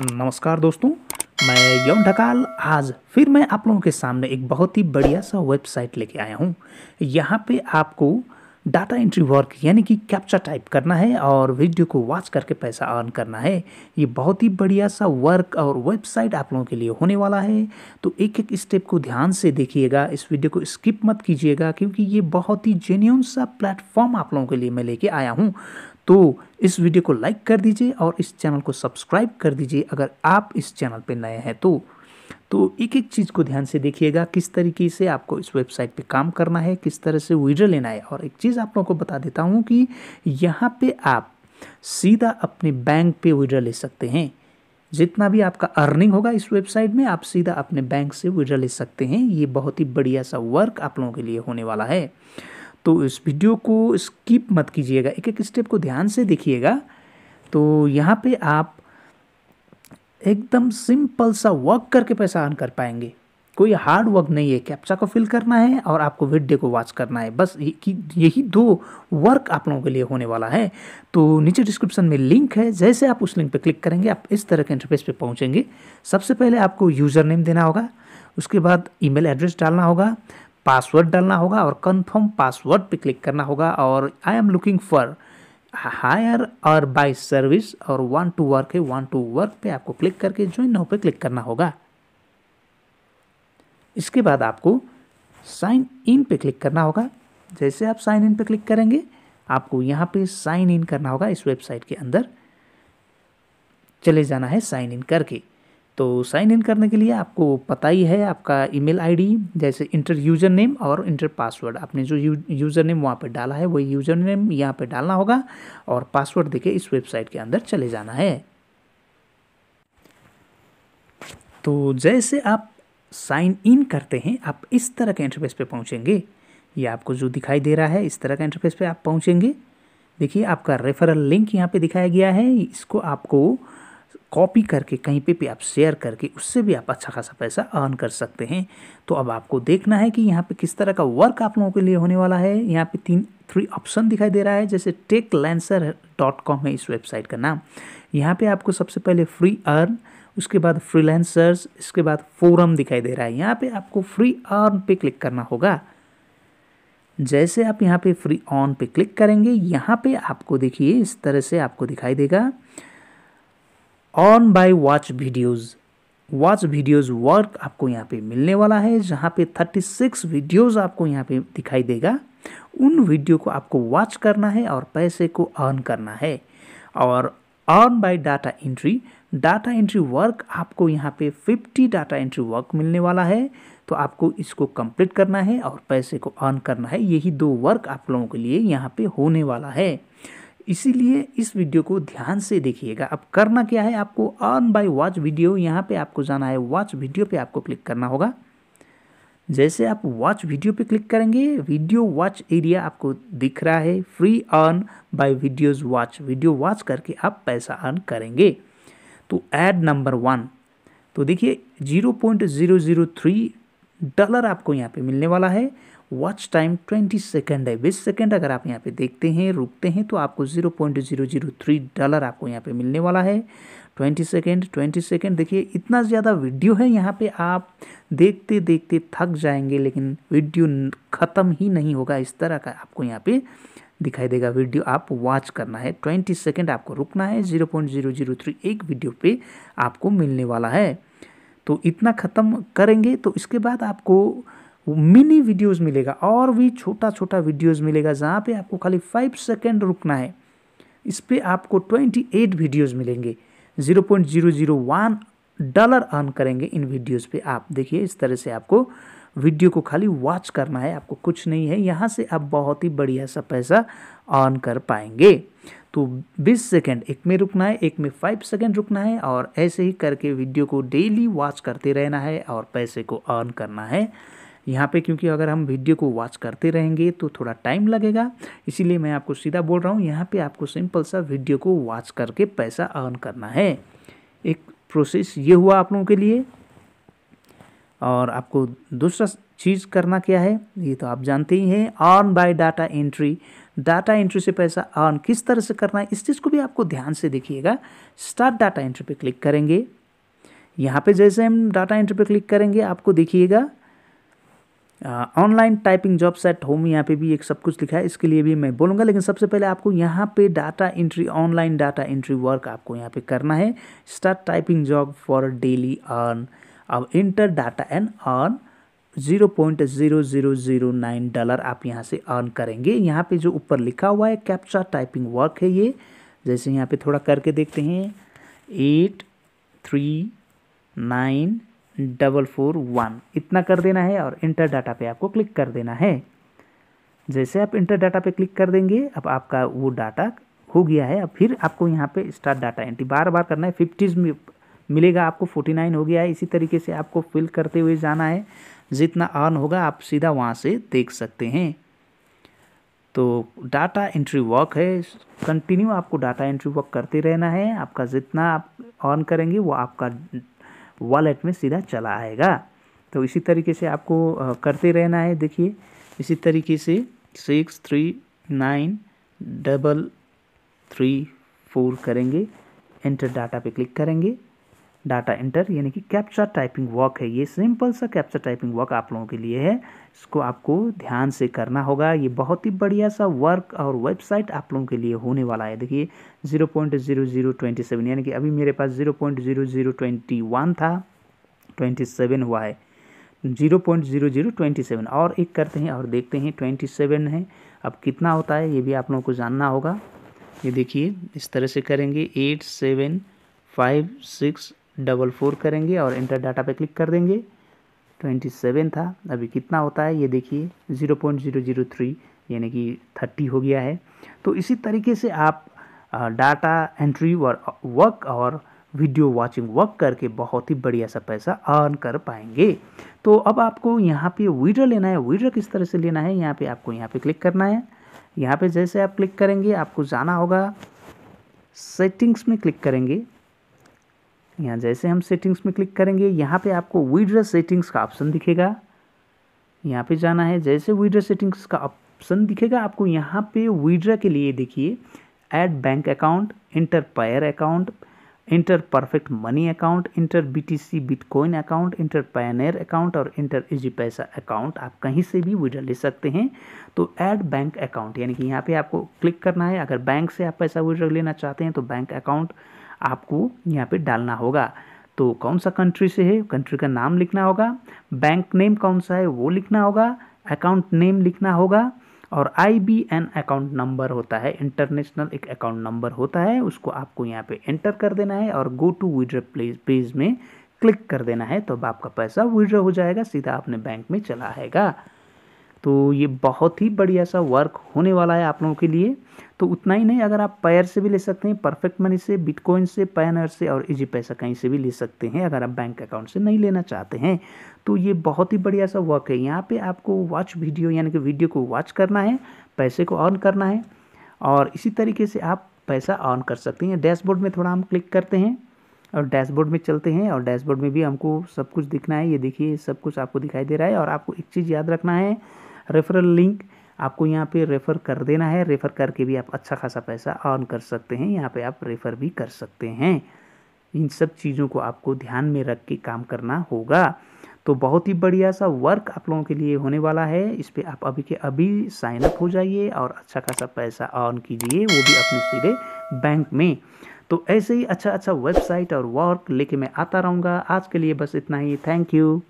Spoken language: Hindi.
नमस्कार दोस्तों मैं यौन ढकाल आज फिर मैं आप लोगों के सामने एक बहुत ही बढ़िया सा वेबसाइट लेके आया हूँ यहाँ पे आपको डाटा एंट्री वर्क यानी कि कैप्चा टाइप करना है और वीडियो को वॉच करके पैसा अर्न करना है ये बहुत ही बढ़िया सा वर्क और वेबसाइट आप लोगों के लिए होने वाला है तो एक एक स्टेप को ध्यान से देखिएगा इस वीडियो को स्किप मत कीजिएगा क्योंकि ये बहुत ही जेन्यून सा प्लेटफॉर्म आप लोगों के लिए मैं लेके आया हूँ तो इस वीडियो को लाइक कर दीजिए और इस चैनल को सब्सक्राइब कर दीजिए अगर आप इस चैनल पर नए हैं तो तो एक एक चीज़ को ध्यान से देखिएगा किस तरीके से आपको इस वेबसाइट पे काम करना है किस तरह से वीडियो लेना है और एक चीज़ आप लोगों को बता देता हूँ कि यहाँ पे आप सीधा अपने बैंक पे वीडियो ले सकते हैं जितना भी आपका अर्निंग होगा इस वेबसाइट में आप सीधा अपने बैंक से वीडियो ले सकते हैं ये बहुत ही बढ़िया सा वर्क आप लोगों के लिए होने वाला है तो इस वीडियो को स्किप मत कीजिएगा एक एक स्टेप को ध्यान से देखिएगा तो यहाँ पे आप एकदम सिंपल सा वर्क करके पैसा अर्न कर पाएंगे कोई हार्ड वर्क नहीं है कैप्चा को फिल करना है और आपको वीडियो को वॉच करना है बस यही दो वर्क आप लोगों के लिए होने वाला है तो नीचे डिस्क्रिप्शन में लिंक है जैसे आप उस लिंक पर क्लिक करेंगे आप इस तरह के इंटरफेस पे पहुंचेंगे सबसे पहले आपको यूज़र नेम देना होगा उसके बाद ईमेल एड्रेस डालना होगा पासवर्ड डालना होगा और कंफर्म पासवर्ड पे क्लिक करना होगा और I am looking for hire और बाय सर्विस और वन टू वर्क है वन टू वर्क पे आपको क्लिक करके ज्वाइन नाउ पे क्लिक करना होगा इसके बाद आपको साइन इन पे क्लिक करना होगा जैसे आप साइन इन पे क्लिक करेंगे आपको यहाँ पे साइन इन करना होगा इस वेबसाइट के अंदर चले जाना है साइन इन करके तो साइन इन करने के लिए आपको पता ही है आपका ईमेल आईडी जैसे इंटर यूज़र नेम और इंटर पासवर्ड आपने जो यू, यूज़र नेम वहाँ पर डाला है वही यूज़र नेम यहाँ पर डालना होगा और पासवर्ड देके इस वेबसाइट के अंदर चले जाना है तो जैसे आप साइन इन करते हैं आप इस तरह के इंटरफेस पे पहुँचेंगे ये आपको जो दिखाई दे रहा है इस तरह का इंटरफेस पर आप पहुँचेंगे देखिए आपका रेफरल लिंक यहाँ पर दिखाया गया है इसको आपको कॉपी करके कहीं पे भी आप शेयर करके उससे भी आप अच्छा खासा पैसा अर्न कर सकते हैं तो अब आपको देखना है कि यहाँ पे किस तरह का वर्क आप लोगों के लिए होने वाला है यहाँ पे तीन थ्री ऑप्शन दिखाई दे रहा है जैसे टेक लेंसर डॉट कॉम है इस वेबसाइट का नाम यहाँ पे आपको सबसे पहले फ्री अर्न उसके बाद लेंसर्स इसके बाद फोरम दिखाई दे रहा है यहाँ पर आपको फ्री अर्न पे क्लिक करना होगा जैसे आप यहाँ पे फ्री ऑन पे क्लिक करेंगे यहाँ पे आपको देखिए इस तरह से आपको दिखाई देगा earn by watch videos watch videos work आपको यहाँ पे मिलने वाला है जहाँ पे 36 वीडियोस आपको यहाँ पे दिखाई देगा उन वीडियो को आपको वॉच करना है और पैसे को अर्न करना है और earn by data entry data entry work आपको यहाँ पे 50 डाटा एंट्री वर्क मिलने वाला है तो आपको इसको कंप्लीट करना है और पैसे को अर्न करना है यही दो वर्क आप लोगों के लिए यहाँ पे होने वाला है इसीलिए इस वीडियो को ध्यान से देखिएगा अब करना क्या है आपको अर्न बाय वॉच वीडियो यहाँ पे आपको जाना है वॉच वीडियो पे आपको क्लिक करना होगा जैसे आप वॉच वीडियो पे क्लिक करेंगे वीडियो वॉच एरिया आपको दिख रहा है free earn by videos watch video watch करके आप पैसा अर्न करेंगे तो ऐड नंबर वन तो देखिए zero point zero zero three dollar आपको यहाँ पर मिलने वाला है वॉच टाइम ट्वेंटी सेकेंड है बीस सेकेंड अगर आप यहाँ पे देखते हैं रुकते हैं तो आपको zero point zero zero three dollar आपको यहाँ पे मिलने वाला है ट्वेंटी सेकेंड ट्वेंटी सेकेंड देखिए इतना ज़्यादा वीडियो है यहाँ पे आप देखते देखते थक जाएंगे लेकिन वीडियो ख़त्म ही नहीं होगा इस तरह का आपको यहाँ पे दिखाई देगा वीडियो आप वॉच करना है ट्वेंटी सेकेंड आपको रुकना है zero point zero zero three एक वीडियो पे आपको मिलने वाला है तो इतना ख़त्म करेंगे तो इसके बाद आपको मिनी वीडियोस मिलेगा और भी छोटा छोटा वीडियोस मिलेगा जहाँ पे आपको खाली फाइव सेकेंड रुकना है इस पर आपको ट्वेंटी एट वीडियोज़ मिलेंगे zero point zero zero one dollar earn करेंगे इन वीडियोस पे आप देखिए इस तरह से आपको वीडियो को खाली वॉच करना है आपको कुछ नहीं है यहाँ से आप बहुत ही बढ़िया सा पैसा अर्न कर पाएंगे तो 20 सेकेंड एक में रुकना है एक में 5 सेकेंड रुकना है और ऐसे ही करके वीडियो को डेली वॉच करते रहना है और पैसे को अर्न करना है यहाँ पे क्योंकि अगर हम वीडियो को वॉच करते रहेंगे तो थोड़ा टाइम लगेगा इसीलिए मैं आपको सीधा बोल रहा हूँ यहाँ पे आपको सिंपल सा वीडियो को वॉच करके पैसा अर्न करना है एक प्रोसेस ये हुआ आप लोगों के लिए और आपको दूसरा चीज़ करना क्या है ये तो आप जानते ही हैं earn by data entry data entry से पैसा अर्न किस तरह से करना है इस चीज़ को भी आपको ध्यान से देखिएगा स्टार्ट डाटा एंट्री पे क्लिक करेंगे यहाँ पे जैसे हम डाटा एंट्री पे क्लिक करेंगे आपको देखिएगा online typing job set home यहाँ पे भी एक सब कुछ लिखा है इसके लिए भी मैं बोलूँगा लेकिन सबसे पहले आपको यहाँ पे data entry online data entry work आपको यहाँ पे करना है start typing job for daily earn अब enter data and earn zero point zero zero zero nine dollar आप यहाँ से अर्न करेंगे यहाँ पे जो ऊपर लिखा हुआ है कैप्चा टाइपिंग वर्क है ये जैसे यहाँ पर थोड़ा करके देखते हैं eight three nine double four one इतना कर देना है और इंटर डाटा पे आपको क्लिक कर देना है जैसे आप इंटर डाटा पे क्लिक कर देंगे अब आपका वो डाटा हो गया है अब फिर आपको यहाँ पे स्टार्ट डाटा एंट्री बार बार करना है फिफ्टीज़ में मिलेगा आपको फोर्टी नाइन हो गया है इसी तरीके से आपको फिल करते हुए जाना है जितना अर्न होगा आप सीधा वहाँ से देख सकते हैं तो डाटा एंट्री वर्क है कंटिन्यू आपको डाटा एंट्री वर्क करते रहना है आपका जितना आप ऑन करेंगे वो आपका वॉलेट में सीधा चला आएगा तो इसी तरीके से आपको करते रहना है देखिए इसी तरीके से six three nine double three four करेंगे एंटर डाटा पे क्लिक करेंगे डाटा एंटर यानी कि कैप्चर टाइपिंग वर्क है ये सिंपल सा कैप्चर टाइपिंग वर्क आप लोगों के लिए है इसको आपको ध्यान से करना होगा ये बहुत ही बढ़िया सा वर्क और वेबसाइट आप लोगों के लिए होने वाला है देखिए zero point zero zero twenty seven यानी कि अभी मेरे पास zero point zero zero twenty one था ट्वेंटी सेवन हुआ है zero point zero zero twenty seven और एक करते हैं और देखते हैं ट्वेंटी सेवन है अब कितना होता है ये भी आप लोगों को जानना होगा ये देखिए इस तरह से करेंगे eight seven five six double four करेंगे और इंटर डाटा पे क्लिक कर देंगे ट्वेंटी सेवन था अभी कितना होता है ये देखिए zero point zero zero three यानी कि थर्टी हो गया है तो इसी तरीके से आप डाटा एंट्री और वर्क और वीडियो वॉचिंग वर्क करके बहुत ही बढ़िया सा पैसा अर्न कर पाएंगे तो अब आपको यहाँ पे वीडियो लेना है वीडियो किस तरह से लेना है यहाँ पे आपको यहाँ पे क्लिक करना है यहाँ पे जैसे आप क्लिक करेंगे आपको जाना होगा सेटिंग्स में क्लिक करेंगे यहाँ जैसे हम सेटिंग्स में क्लिक करेंगे यहाँ पे आपको विड्रा सेटिंग्स का ऑप्शन दिखेगा यहाँ पे जाना है जैसे विड्रा सेटिंग्स का ऑप्शन दिखेगा आपको यहाँ पे विड्रा के लिए देखिए add bank account enter Payeer account enter perfect money account enter BTC bitcoin account enter Payoneer account और इंटर इजी पैसा अकाउंट आप कहीं से भी विड्रा ले सकते हैं तो ऐड बैंक अकाउंट यानी कि यहाँ पे आपको क्लिक करना है अगर बैंक से आप पैसा विड्रा लेना चाहते हैं तो बैंक अकाउंट आपको यहाँ पे डालना होगा तो कौन सा कंट्री से है कंट्री का नाम लिखना होगा बैंक नेम कौन सा है वो लिखना होगा अकाउंट नेम लिखना होगा और I B N account number होता है इंटरनेशनल एक अकाउंट नंबर होता है उसको आपको यहाँ पे एंटर कर देना है और गो टू विड्रो प्लेज पेज में क्लिक कर देना है तो अब आपका पैसा विड्रॉ हो जाएगा सीधा आपने बैंक में चला आएगा तो ये बहुत ही बढ़िया सा वर्क होने वाला है आप लोगों के लिए तो उतना ही नहीं अगर आप पैर से भी ले सकते हैं परफेक्ट मनी से बिटकॉइन से पैनर से और इजी पैसा कहीं से भी ले सकते हैं अगर आप बैंक अकाउंट से नहीं लेना चाहते हैं तो ये बहुत ही बढ़िया सा वर्क है यहाँ पर आपको वॉच वीडियो यानी कि वीडियो को वॉच करना है पैसे को ऑन करना है और इसी तरीके से आप पैसा ऑन कर सकते हैं डैशबोर्ड में थोड़ा हम क्लिक करते हैं और डैशबोर्ड में चलते हैं और डैशबोर्ड में भी हमको सब कुछ दिखना है ये देखिए सब कुछ आपको दिखाई दे रहा है और आपको एक चीज़ याद रखना है रेफरल लिंक आपको यहाँ पे रेफ़र कर देना है रेफ़र करके भी आप अच्छा खासा पैसा अर्न कर सकते हैं यहाँ पे आप रेफ़र भी कर सकते हैं इन सब चीज़ों को आपको ध्यान में रख के काम करना होगा तो बहुत ही बढ़िया सा वर्क आप लोगों के लिए होने वाला है इस पर आप अभी के अभी साइन अप हो जाइए और अच्छा खासा पैसा अर्न कीजिए वो भी अपने सीधे बैंक में तो ऐसे ही अच्छा अच्छा वेबसाइट और वर्क लेके मैं आता रहूँगा आज के लिए बस इतना ही थैंक यू